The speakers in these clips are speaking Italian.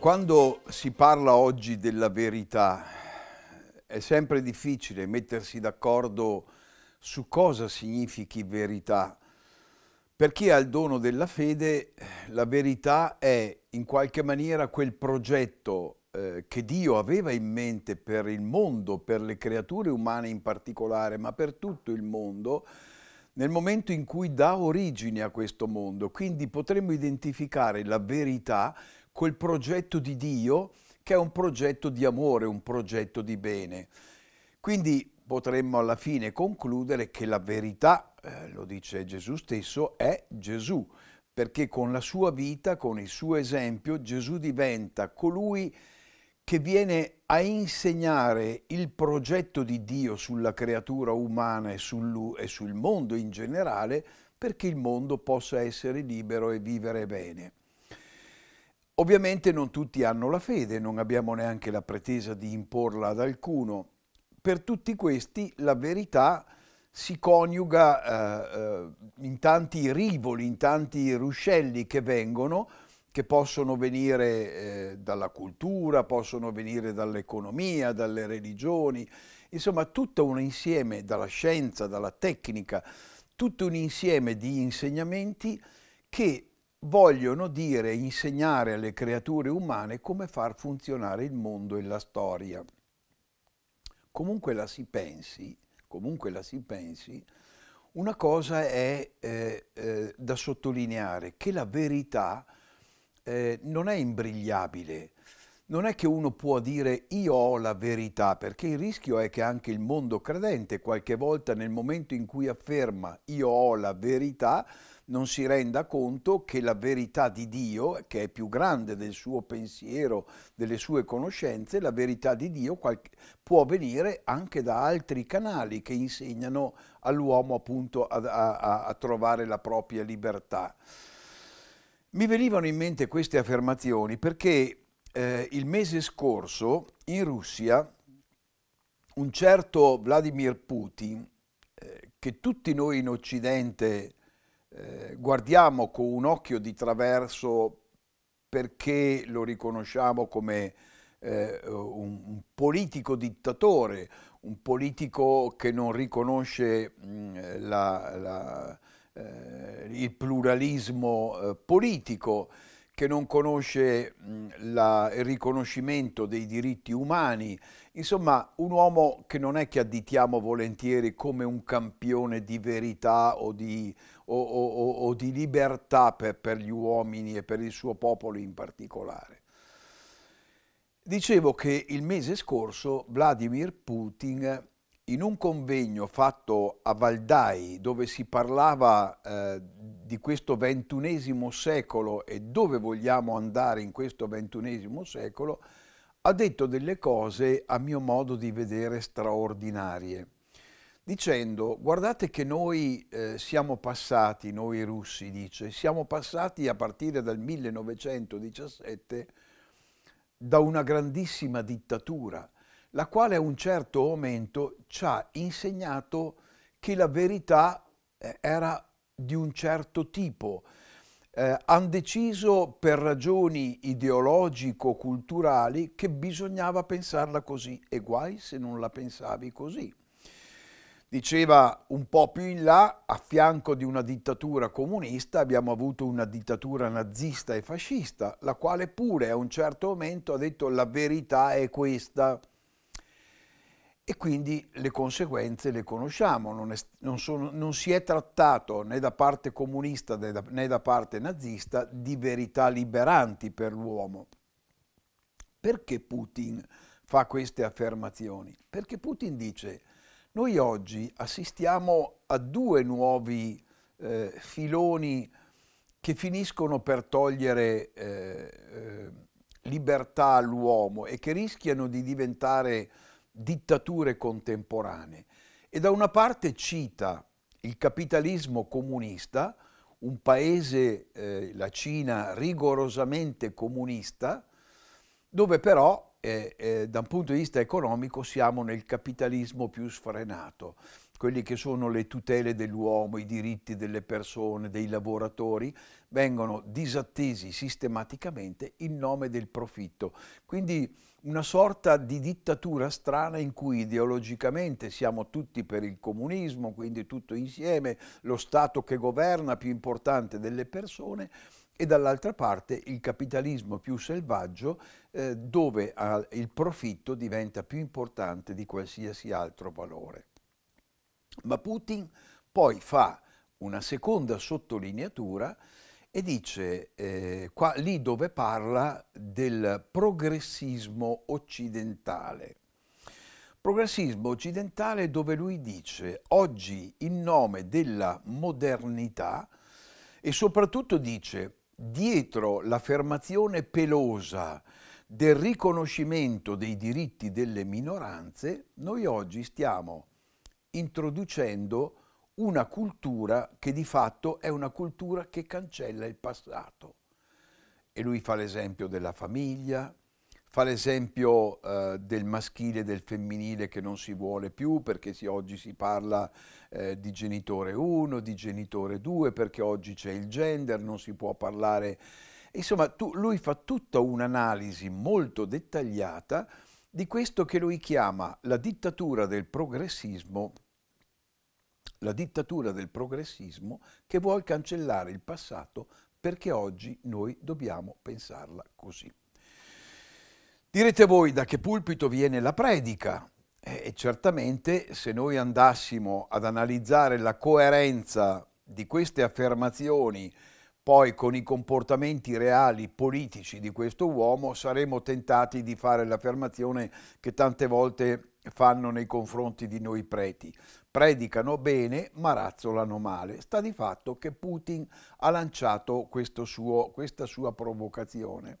Quando si parla oggi della verità è sempre difficile mettersi d'accordo su cosa significhi verità. Per chi ha il dono della fede, la verità è in qualche maniera quel progetto eh, che Dio aveva in mente per il mondo, per le creature umane in particolare, ma per tutto il mondo, nel momento in cui dà origine a questo mondo. Quindi potremmo identificare la verità quel progetto di Dio che è un progetto di amore, un progetto di bene. Quindi potremmo alla fine concludere che la verità, eh, lo dice Gesù stesso, è Gesù, perché con la sua vita, con il suo esempio, Gesù diventa colui che viene a insegnare il progetto di Dio sulla creatura umana e sul, e sul mondo in generale perché il mondo possa essere libero e vivere bene. Ovviamente non tutti hanno la fede, non abbiamo neanche la pretesa di imporla ad alcuno. Per tutti questi la verità si coniuga eh, eh, in tanti rivoli, in tanti ruscelli che vengono, che possono venire eh, dalla cultura, possono venire dall'economia, dalle religioni, insomma tutto un insieme, dalla scienza, dalla tecnica, tutto un insieme di insegnamenti che vogliono dire insegnare alle creature umane come far funzionare il mondo e la storia. Comunque la si pensi, comunque la si pensi, una cosa è eh, eh, da sottolineare, che la verità eh, non è imbrigliabile, non è che uno può dire io ho la verità, perché il rischio è che anche il mondo credente qualche volta nel momento in cui afferma io ho la verità, non si renda conto che la verità di Dio, che è più grande del suo pensiero, delle sue conoscenze, la verità di Dio può venire anche da altri canali che insegnano all'uomo appunto a, a, a trovare la propria libertà. Mi venivano in mente queste affermazioni perché eh, il mese scorso in Russia un certo Vladimir Putin, eh, che tutti noi in Occidente eh, guardiamo con un occhio di traverso perché lo riconosciamo come eh, un, un, politico dittatore, un politico che non riconosce mh, mm, la, la, eh, il pluralismo eh, politico che non conosce la, il riconoscimento dei diritti umani, insomma un uomo che non è che additiamo volentieri come un campione di verità o di, o, o, o, di libertà per, per gli uomini e per il suo popolo in particolare. Dicevo che il mese scorso Vladimir Putin in un convegno fatto a Valdai dove si parlava eh, di questo ventunesimo secolo e dove vogliamo andare in questo ventunesimo secolo, ha detto delle cose a mio modo di vedere straordinarie, dicendo guardate che noi eh, siamo passati, noi russi dice, siamo passati a partire dal 1917 da una grandissima dittatura la quale a un certo momento ci ha insegnato che la verità eh, era di un certo tipo. Eh, hanno deciso per ragioni ideologico-culturali che bisognava pensarla così e guai se non la pensavi così. Diceva un po' più in là, a fianco di una dittatura comunista abbiamo avuto una dittatura nazista e fascista, la quale pure a un certo momento ha detto la verità è questa e quindi le conseguenze le conosciamo, non, è, non, sono, non, si è trattato né da parte comunista né da, né da parte nazista di verità liberanti per l'uomo. Perché Putin fa queste affermazioni? Perché Putin dice noi oggi assistiamo a due nuovi eh, filoni che finiscono per togliere eh, eh, libertà all'uomo e che rischiano di diventare dittature contemporanee e da una parte cita il capitalismo comunista, un paese, eh, la Cina, rigorosamente comunista, dove però eh, eh, da un punto di vista economico siamo nel capitalismo più sfrenato, quelli che sono le tutele dell'uomo, i diritti delle persone, dei lavoratori, vengono disattesi sistematicamente in nome del profitto. Quindi una sorta di dittatura strana in cui ideologicamente siamo tutti per il comunismo, quindi tutto insieme, lo Stato che governa più importante delle persone e dall'altra parte il capitalismo più selvaggio eh, dove ah, il profitto diventa più importante di qualsiasi altro valore. Ma Putin poi fa una seconda sottolineatura e dice eh, qua, lì dove parla del progressismo occidentale. Progressismo occidentale dove lui dice oggi in nome della modernità e soprattutto dice dietro l'affermazione pelosa del riconoscimento dei diritti delle minoranze, noi oggi stiamo introducendo una cultura che di fatto è una cultura che cancella il passato. E lui fa l'esempio della famiglia, fa l'esempio eh, del maschile e del femminile che non si vuole più perché si, oggi si parla eh, di genitore 1, di genitore 2, perché oggi c'è il gender, non si può parlare. Insomma, tu, lui fa tutta un'analisi molto dettagliata di questo che lui chiama la dittatura del progressismo la dittatura del progressismo che vuole cancellare il passato perché oggi noi dobbiamo pensarla così. Direte voi da che pulpito viene la predica? Eh, e certamente se noi andassimo ad analizzare la coerenza di queste affermazioni poi con i comportamenti reali politici di questo uomo saremmo tentati di fare l'affermazione che tante volte fanno nei confronti di noi preti. Predicano bene ma razzolano male. Sta di fatto che Putin ha lanciato suo, questa sua provocazione.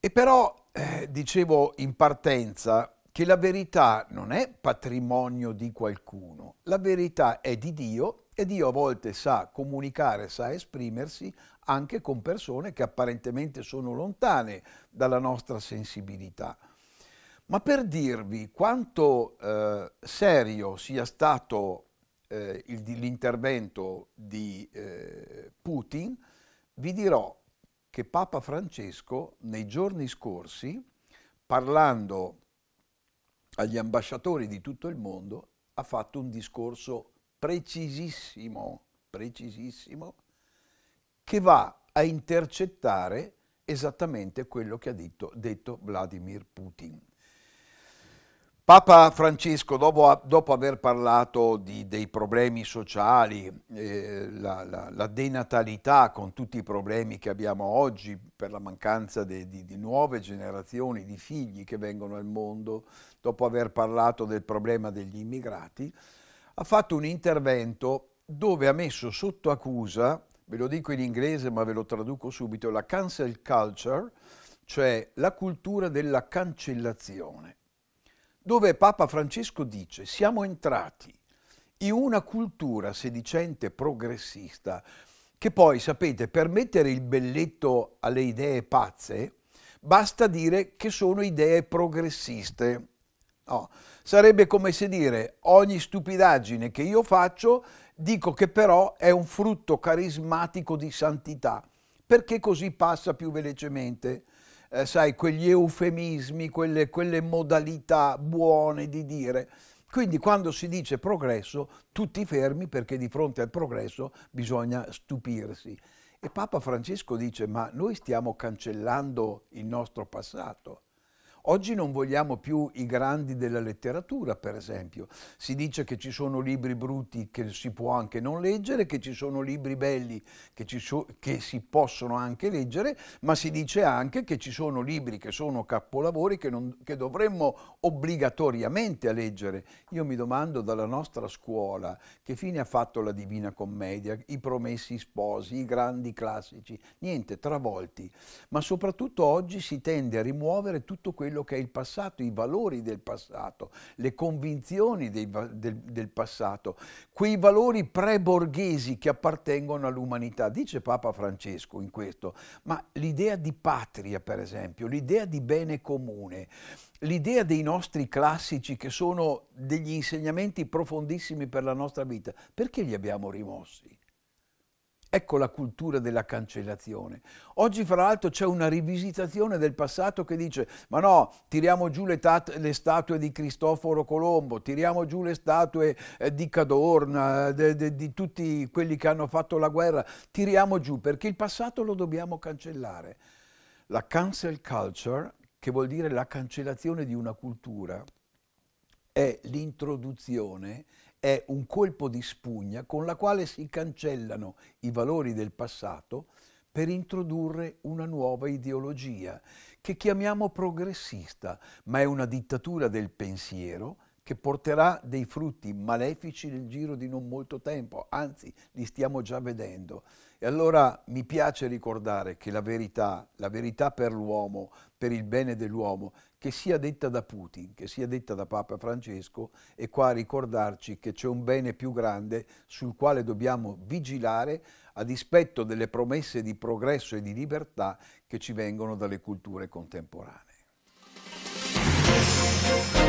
E però eh, dicevo in partenza che la verità non è patrimonio di qualcuno, la verità è di Dio e Dio a volte sa comunicare, sa esprimersi anche con persone che apparentemente sono lontane dalla nostra sensibilità. Ma per dirvi quanto eh, serio sia stato eh, l'intervento di eh, Putin, vi dirò che Papa Francesco nei giorni scorsi, parlando agli ambasciatori di tutto il mondo, ha fatto un discorso precisissimo, precisissimo, che va a intercettare esattamente quello che ha detto, detto Vladimir Putin. Papa Francesco, dopo, dopo aver parlato di, dei problemi sociali, eh, la, la, la, denatalità con tutti i problemi che abbiamo oggi per la mancanza de, di, di, nuove generazioni di figli che vengono al mondo, dopo aver parlato del problema degli immigrati, ha fatto un intervento dove ha messo sotto accusa, ve lo dico in inglese ma ve lo traduco subito, la cancel culture, cioè la cultura della cancellazione dove Papa Francesco dice siamo entrati in una cultura sedicente progressista che poi, sapete, per mettere il belletto alle idee pazze, basta dire che sono idee progressiste. No. Sarebbe come se dire ogni stupidaggine che io faccio dico che però è un frutto carismatico di santità, perché così passa più velocemente eh, sai, quegli eufemismi, quelle, quelle modalità buone di dire. Quindi quando si dice progresso, tutti fermi perché di fronte al progresso bisogna stupirsi. E Papa Francesco dice, ma noi stiamo cancellando il nostro passato. Oggi non vogliamo più i grandi della letteratura, per esempio. Si dice che ci sono libri brutti che si può anche non leggere, che ci sono libri belli che, so che si possono anche leggere, ma si dice anche che ci sono libri che sono capolavori che, non, che dovremmo obbligatoriamente leggere. Io mi domando dalla nostra scuola che fine ha fatto la Divina Commedia, i Promessi Sposi, i grandi classici, niente, travolti. Ma soprattutto oggi si tende a rimuovere tutto quello quello che è il passato, i valori del passato, le convinzioni dei, del, del passato, quei valori pre-borghesi che appartengono all'umanità. Dice Papa Francesco in questo, ma l'idea di patria, per esempio, l'idea di bene comune, l'idea dei nostri classici che sono degli insegnamenti profondissimi per la nostra vita, perché li abbiamo rimossi? Ecco la cultura della cancellazione. Oggi, fra l'altro, c'è una rivisitazione del passato che dice: ma no, tiriamo giù le, tat- le statue di Cristoforo Colombo, tiriamo giù le statue eh, di Cadorna, de- de- di tutti quelli che hanno fatto la guerra, tiriamo giù perché il passato lo dobbiamo cancellare. La cancel culture, che vuol dire la cancellazione di una cultura, è l'introduzione è un colpo di spugna con la quale si cancellano i valori del passato per introdurre una nuova ideologia che chiamiamo progressista, ma è una dittatura del pensiero che porterà dei frutti malefici nel giro di non molto tempo, anzi li stiamo già vedendo. E allora mi piace ricordare che la verità, la verità per l'uomo, per il bene dell'uomo, che sia detta da Putin, che sia detta da Papa Francesco, è qua a ricordarci che c'è un bene più grande sul quale dobbiamo vigilare a dispetto delle promesse di progresso e di libertà che ci vengono dalle culture contemporanee.